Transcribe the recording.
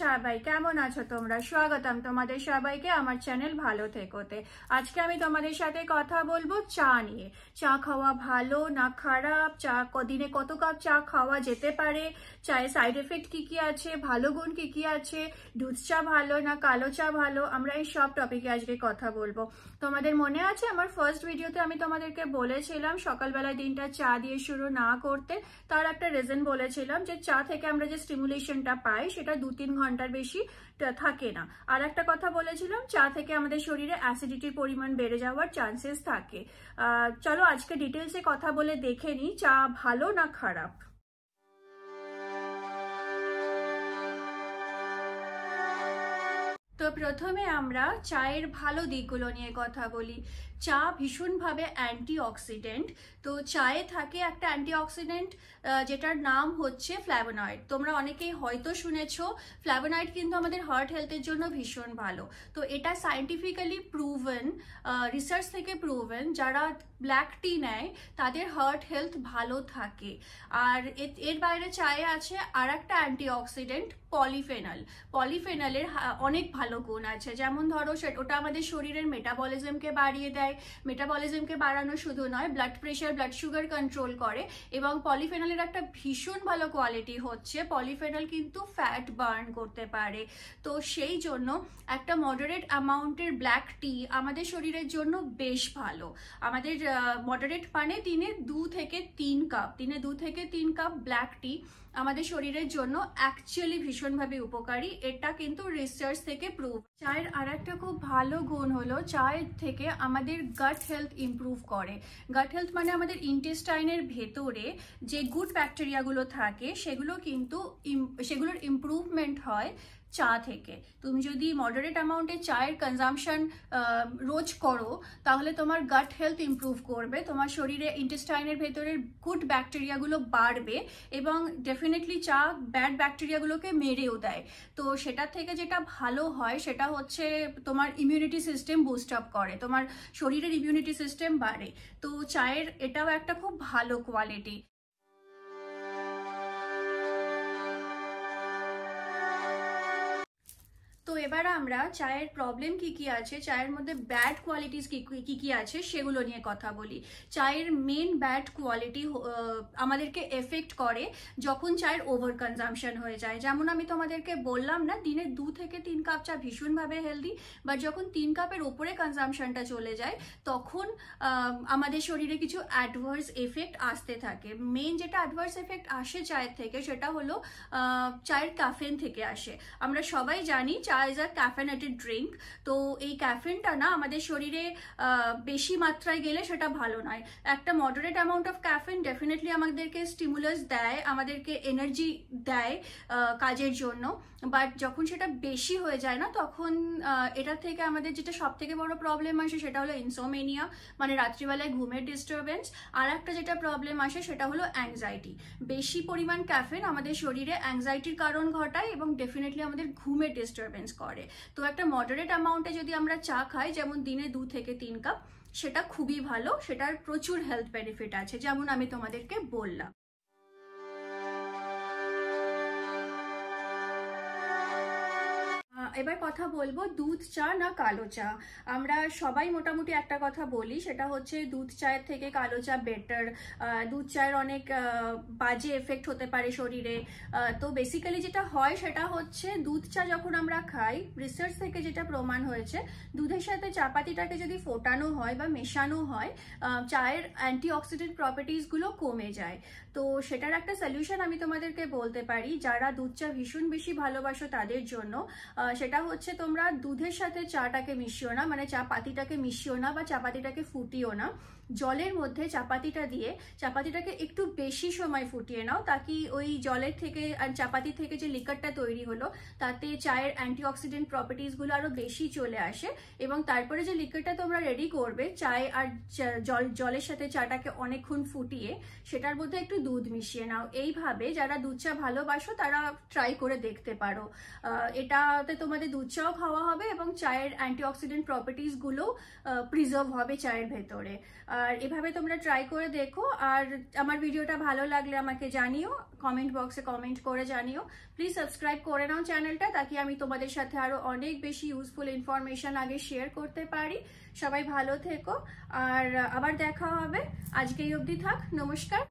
সবাই কেমন আছো তোমরা স্বাগতম তোমাদের সবাইকে আমার চ্যানেল ভালো থেকোতে আজকে আমি তোমাদের সাথে কথা বলবো চা নিয়ে চা খাওয়া ভালো না খারাপ চা কদিনে কত কাপ চা খাওয়া যেতে পারে চায়ের সাইড এফেক্ট কি কি আছে ভালো গুণ কি কি আছে দুধ চা ভালো না কালো চা ভালো আমরা এই সব টপিকে আজকে কথা বলবো তোমাদের মনে আছে আমার ফার্স্ট ভিডিওতে আমি তোমাদেরকে বলেছিলাম সকালবেলায় দিনটা চা দিয়ে শুরু না করতে তার একটা রিজন বলেছিলাম যে চা থেকে আমরা যে স্টিমুলেশনটা পাই সেটা দু তিন ঘন্টার বেশি থাকে না আর একটা কথা বলেছিলাম চা থেকে আমাদের শরীরে অ্যাসিডিটির পরিমাণ বেড়ে যাওয়ার চান্সেস থাকে চলো আজকে ডিটেলসে কথা বলে দেখে নিই চা ভালো না খারাপ তো প্রথমে আমরা চায়ের ভালো দিকগুলো নিয়ে কথা বলি চা ভীষণভাবে অ্যান্টিঅক্সিডেন্ট তো চায়ে থাকে একটা অ্যান্টিঅক্সিডেন্ট যেটার নাম হচ্ছে ফ্ল্যাভোনয়েড তোমরা অনেকেই হয়তো শুনেছো ফ্ল্যাভোনয়েড কিন্তু আমাদের হার্ট হেলথের জন্য ভীষণ ভালো তো এটা সায়েন্টিফিক্যালি প্রুভেন রিসার্চ থেকে প্রুভেন যারা ব্ল্যাক টি নেয় তাদের হার্ট হেলথ ভালো থাকে আর এর বাইরে চায়ে আছে আর একটা অ্যান্টিঅক্সিডেন্ট পলিফেনল পলিফেনলের অনেক ভালো ভালো গুণ আছে যেমন ধরো ওটা আমাদের শরীরের মেটাবলিজমকে বাড়িয়ে দেয় মেটাবলিজমকে বাড়ানো শুধু নয় blood pressure blood sugar control করে এবং পলিফেনলের একটা ভীষণ ভালো কোয়ালিটি হচ্ছে পলিফেনল কিন্তু ফ্যাট বার্ন করতে পারে তো সেই জন্য একটা মডারেট অ্যামাউন্টের ব্ল্যাক টি আমাদের শরীরের জন্য বেশ ভালো আমাদের মডারেট মানে দিনে দু থেকে তিন কাপ দিনে দু থেকে তিন কাপ ব্ল্যাক টি আমাদের শরীরের জন্য অ্যাকচুয়ালি ভীষণভাবে উপকারী এটা কিন্তু রিসার্চ থেকে প্রুভ চায়ের আর একটা খুব ভালো গুণ হলো চায়ের থেকে আমাদের গাট হেলথ ইম্প্রুভ করে গাট হেলথ মানে আমাদের ইন্টেস্টাইনের ভেতরে যে গুড ব্যাকটেরিয়াগুলো থাকে সেগুলো কিন্তু সেগুলোর ইম্প্রুভমেন্ট হয় চা থেকে তুমি যদি মডারেট অ্যামাউন্টে চায়ের কনজামশন রোজ করো তাহলে তোমার গাট হেলথ ইম্প্রুভ করবে তোমার শরীরে ইন্টেস্টাইনের ভেতরের গুড ব্যাকটেরিয়াগুলো বাড়বে এবং ডেফিনেটলি চা ব্যাড ব্যাকটেরিয়াগুলোকে মেরেও দেয় তো সেটা থেকে যেটা ভালো হয় সেটা হচ্ছে তোমার ইমিউনিটি সিস্টেম বুস্ট আপ করে তোমার শরীরের ইমিউনিটি সিস্টেম বাড়ে তো চায়ের এটাও একটা খুব ভালো কোয়ালিটি এবার আমরা চায়ের প্রবলেম কি কি আছে চায়ের মধ্যে ব্যাড কোয়ালিটিস কি কি আছে সেগুলো নিয়ে কথা বলি চায়ের মেন ব্যাড কোয়ালিটি আমাদেরকে এফেক্ট করে যখন চায়ের ওভার কনজামশন হয়ে যায় যেমন আমি তোমাদেরকে বললাম না দিনে দু থেকে তিন কাপ চা ভীষণভাবে হেলদি বাট যখন তিন কাপের ওপরে কনজামশনটা চলে যায় তখন আমাদের শরীরে কিছু অ্যাডভার্স এফেক্ট আসতে থাকে মেন যেটা অ্যাডভার্স এফেক্ট আসে চায়ের থেকে সেটা হলো চায়ের কাফেন থেকে আসে আমরা সবাই জানি চা নেবুলাইজার ক্যাফেনেটেড ড্রিঙ্ক তো এই ক্যাফেনটা না আমাদের শরীরে বেশি মাত্রায় গেলে সেটা ভালো নয় একটা moderate amount of caffeine definitely আমাদেরকে স্টিমুলাস দেয় আমাদেরকে এনার্জি দেয় কাজের জন্য বাট যখন সেটা বেশি হয়ে যায় না তখন এটা থেকে আমাদের যেটা সব থেকে বড় প্রবলেম আসে সেটা হলো ইনসোমেনিয়া মানে রাত্রিবেলায় ঘুমের ডিস্টারবেন্স আর একটা যেটা প্রবলেম আসে সেটা হলো অ্যাংজাইটি বেশি পরিমাণ ক্যাফেন আমাদের শরীরে অ্যাংজাইটির কারণ ঘটায় এবং ডেফিনেটলি আমাদের ঘুমের ডিস্টারবেন্স করে তো একটা মডারেট অ্যামাউন্টে যদি আমরা চা খাই যেমন দিনে দু থেকে তিন কাপ সেটা খুবই ভালো সেটার প্রচুর হেলথ বেনিফিট আছে যেমন আমি তোমাদেরকে বললাম এবার কথা বলবো দুধ চা না কালো চা আমরা সবাই মোটামুটি একটা কথা বলি সেটা হচ্ছে দুধ চায়ের থেকে কালো চা বেটার দুধ চায়ের অনেক বাজে এফেক্ট হতে পারে শরীরে তো বেসিক্যালি যেটা হয় সেটা হচ্ছে দুধ চা যখন আমরা খাই রিসার্চ থেকে যেটা প্রমাণ হয়েছে দুধের সাথে চাপাতিটাকে যদি ফোটানো হয় বা মেশানো হয় চায়ের অ্যান্টিঅক্সিডেন্ট প্রপার্টিসগুলো কমে যায় তো সেটার একটা সলিউশন আমি তোমাদেরকে বলতে পারি যারা দুধ চা ভীষণ বেশি ভালোবাসো তাদের জন্য সেটা সেটা হচ্ছে তোমরা দুধের সাথে চাটাকে মিশিও না মানে চা পাতিটাকে মিশিও না বা চাপাতিটাকে ফুটিও না জলের মধ্যে চাপাতিটা দিয়ে চাপাতিটাকে একটু বেশি সময় ফুটিয়ে নাও তাকি ওই জলের থেকে আর চাপাতি থেকে যে লিকারটা তৈরি হলো তাতে চায়ের অ্যান্টিঅক্সিডেন্ট প্রপার্টিসগুলো আরও বেশি চলে আসে এবং তারপরে যে লিকারটা তোমরা রেডি করবে চায় আর জল জলের সাথে চাটাকে অনেকক্ষণ ফুটিয়ে সেটার মধ্যে একটু দুধ মিশিয়ে নাও এইভাবে যারা দুধ চা ভালোবাসো তারা ট্রাই করে দেখতে পারো এটাতে তোমার সাথে দুধ চাও খাওয়া হবে এবং চায়ের অ্যান্টিঅক্সিডেন্ট প্রপার্টিসগুলো প্রিজার্ভ হবে চায়ের ভেতরে আর এভাবে তোমরা ট্রাই করে দেখো আর আমার ভিডিওটা ভালো লাগলে আমাকে জানিও কমেন্ট বক্সে কমেন্ট করে জানিও প্লিজ সাবস্ক্রাইব করে নাও চ্যানেলটা তাকে আমি তোমাদের সাথে আরও অনেক বেশি ইউজফুল ইনফরমেশান আগে শেয়ার করতে পারি সবাই ভালো থেকো আর আবার দেখা হবে আজকেই অবধি থাক নমস্কার